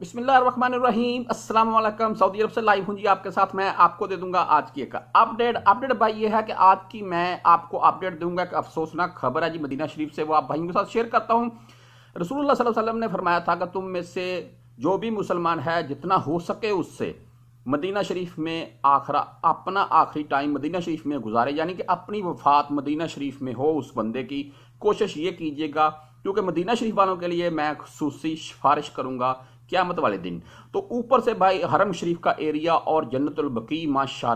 बिस्मिल्लाम अस्सलाम सऊदी अरब से लाइव हूँ जी आपके साथ मैं आपको दे दूंगा आज की एक अपडेट अपडेट भाई ये है कि आज की मैं आपको अपडेट दूंगा एक अफसोसनाक खबर है जी मदीना शरीफ से वो आप भाइयों के साथ शेयर करता हूँ रसूलुल्लाह सल्लल्लाहु अलैहि वसल्लम ने फरमाया था कि तुम में से जो भी मुसलमान है जितना हो सके उससे मदीना शरीफ में आखरा अपना आखिरी टाइम मदीना शरीफ में गुजारे यानी कि अपनी वफात मदीना शरीफ में हो उस बंदे की कोशिश ये कीजिएगा क्योंकि मदीना शरीफ वालों के लिए मैं खसूसी सिफारिश करूँगा मत वाले दिन तो ऊपर से भाई हरम शरीफ का एरिया और जन्नतलबकी माशा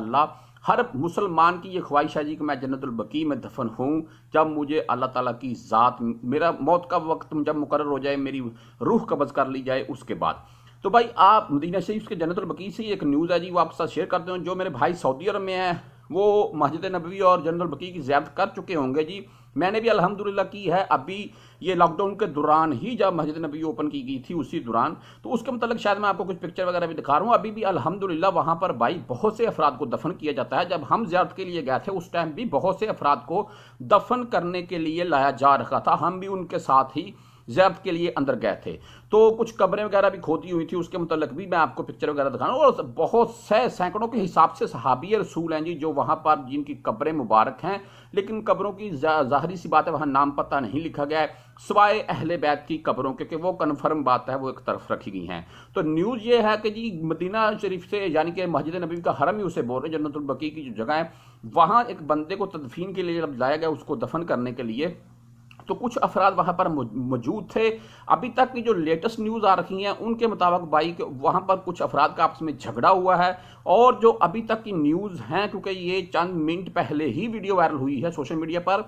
हर मुसलमान की ये ख्वाहिश है जी कि मैं जन्नतलबकी में दफन हूँ जब मुझे अल्लाह ताला की ज़ात मेरा मौत का वक्त जब मुकर हो जाए मेरी रूह कब्ज़ कर ली जाए उसके बाद तो भाई आप मदीना शरीफ के जन्नतुलबकी से एक न्यूज़ है जी वो आपके साथ शेयर करते हो जो मेरे भाई सऊदी अरब में है वो मस्जिद नबी और जनरल बकी की ज़्यादा कर चुके होंगे जी मैंने भी अल्हम्दुलिल्लाह की है अभी ये लॉकडाउन के दौरान ही जब मस्जिद नबी ओपन की गई थी उसी दौरान तो उसके मतलब शायद मैं आपको कुछ पिक्चर वगैरह भी दिखा रहा हूँ अभी भी अलहमदिल्ला वहाँ पर भाई बहुत से अफराद को दफन किया जाता है जब हम ज्यारत के लिए गए थे उस टाइम भी बहुत से अफराद को दफन करने के लिए लाया जा रखा था हम भी उनके साथ ही जब्त के लिए अंदर गए थे तो कुछ कब्रें वगैरह भी खोदी हुई थी उसके मतलब भी मैं आपको पिक्चर वगैरह दिखाऊँ और बहुत सै सैकड़ों के हिसाब से सहाबी रसूल हैं जी जो वहाँ पर जिनकी कब्रें मुबारक हैं लेकिन कब्रों की ज़ाहरी सी बात है वहाँ नाम पता नहीं लिखा गया है सवाए अहले बैत की कब्रों के वो कन्फर्म बात है वो एक तरफ रखी गई हैं तो न्यूज़ ये है कि जी मदीना शरीफ से यानी कि मस्जिद नबी का हरम ही उसे बोल रहे हैं जन्नतुलबकी की जो जगह है वहाँ एक बंदे को तदफीन के लिए जब लाया गया उसको दफन करने के लिए तो कुछ अफराद वहाँ पर मौजूद थे अभी तक की जो लेटेस्ट न्यूज़ आ रही हैं उनके मुताबिक बाइक वहाँ पर कुछ अफराद का आपस में झगड़ा हुआ है और जो अभी तक की न्यूज़ हैं क्योंकि ये चंद मिनट पहले ही वीडियो वायरल हुई है सोशल मीडिया पर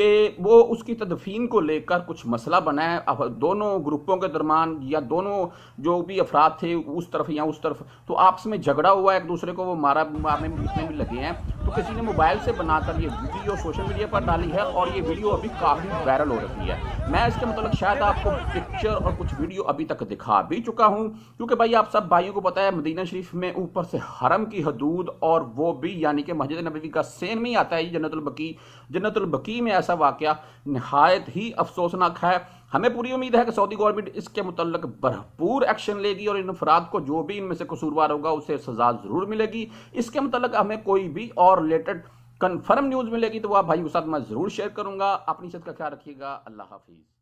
कि वो उसकी तदफीन को लेकर कुछ मसला बनाए दोनों ग्रुपों के दरमान या दोनों जो भी अफराद थे उस तरफ या उस तरफ तो आपस में झगड़ा हुआ एक दूसरे को वो मारा मारने में भी लगे हैं किसी ने मोबाइल से बनाकर ये वीडियो सोशल मीडिया पर डाली है और ये वीडियो अभी काफ़ी वायरल हो रही है मैं इसके मतलब शायद आपको पिक्चर और कुछ वीडियो अभी तक दिखा भी चुका हूँ क्योंकि भाई आप सब भाइयों को पता है मदीना शरीफ में ऊपर से हरम की हदूद और वो भी यानी कि मस्जिद नबी का सेम ही आता है जन्नतुलबकी जन्नतुलबकी में ऐसा वाक़ नहायत ही अफसोसनाक है हमें पूरी उम्मीद है कि सऊदी गवर्नमेंट इसके मुतलक भरपूर एक्शन लेगी और इन अफराद को जो भी इनमें से कसूरवार होगा उसे सजा जरूर मिलेगी इसके मुतलक हमें कोई भी और रिलेटेड कन्फर्म न्यूज़ मिलेगी तो वह भाई के साथ मैं ज़रूर शेयर करूंगा अपनी सेहत का ख्याल रखिएगा अल्लाह हाफिज़